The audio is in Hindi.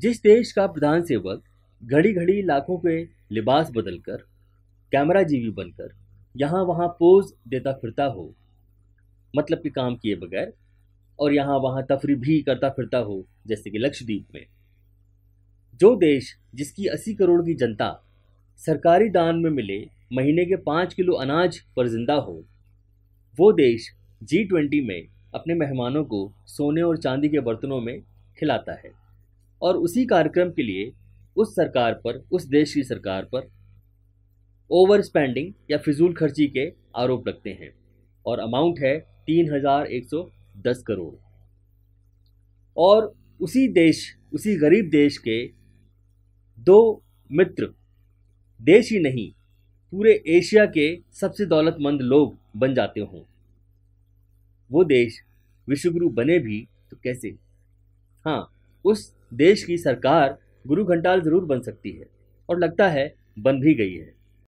जिस देश का प्रधान सेवक घड़ी घड़ी लाखों के लिबास बदलकर कैमरा जीवी बनकर यहाँ वहाँ पोज देता फिरता हो मतलब कि काम किए बगैर और यहाँ वहाँ तफरी भी करता फिरता हो जैसे कि लक्षद्वीप में जो देश जिसकी अस्सी करोड़ की जनता सरकारी दान में मिले महीने के पाँच किलो अनाज पर जिंदा हो वो देश जी ट्वेंटी में अपने मेहमानों को सोने और चांदी के बर्तनों में खिलाता है और उसी कार्यक्रम के लिए उस सरकार पर उस देश की सरकार पर ओवर स्पेंडिंग या फिजूल खर्ची के आरोप लगते हैं और अमाउंट है तीन हज़ार एक सौ दस करोड़ और उसी देश उसी गरीब देश के दो मित्र देश ही नहीं पूरे एशिया के सबसे दौलतमंद लोग बन जाते हों वो देश विश्वगुरु बने भी तो कैसे हाँ उस देश की सरकार गुरु घंटाल जरूर बन सकती है और लगता है बन भी गई है